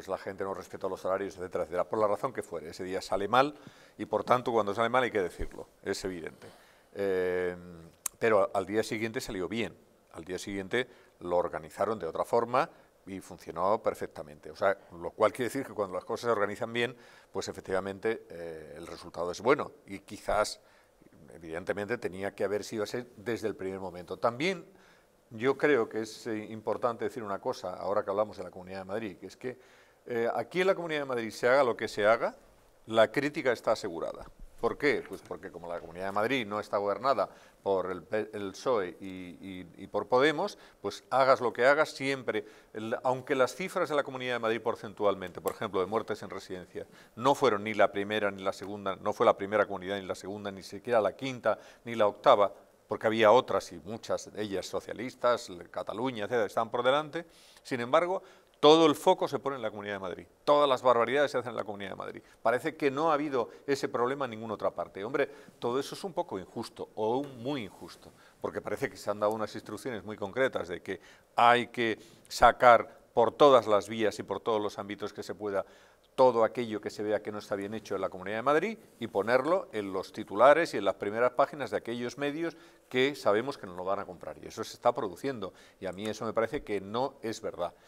Pues la gente no respetó los salarios, etcétera, etcétera, por la razón que fuere. Ese día sale mal y por tanto cuando sale mal hay que decirlo, es evidente. Eh, pero al día siguiente salió bien, al día siguiente lo organizaron de otra forma y funcionó perfectamente. O sea, lo cual quiere decir que cuando las cosas se organizan bien, pues efectivamente eh, el resultado es bueno y quizás, evidentemente, tenía que haber sido así desde el primer momento. También yo creo que es eh, importante decir una cosa, ahora que hablamos de la Comunidad de Madrid, que es que eh, aquí en la Comunidad de Madrid se haga lo que se haga, la crítica está asegurada. ¿Por qué? Pues porque como la Comunidad de Madrid no está gobernada por el, PSOE y, por Podemos, pues hagas lo que hagas siempre, aunque las cifras de la Comunidad de Madrid porcentualmente, por ejemplo, de muertes en residencia, no fueron ni la primera ni la segunda, no fue la primera comunidad ni la segunda, ni siquiera la quinta ni la octava, porque había otras y muchas de ellas socialistas, Cataluña, etcétera, están por delante. Sin embargo, todo el foco se pone en la Comunidad de Madrid. Todas las barbaridades se hacen en la Comunidad de Madrid. Parece que no ha habido ese problema en ninguna otra parte. Hombre, todo eso es un poco injusto, o muy injusto, porque parece que se han dado unas instrucciones muy concretas de que hay que sacar por todas las vías y por todos los ámbitos que se pueda todo aquello que se vea que no está bien hecho en la Comunidad de Madrid y ponerlo en los titulares y en las primeras páginas de aquellos medios que sabemos que no lo van a comprar. Y eso se está produciendo. Y a mí eso me parece que no es verdad.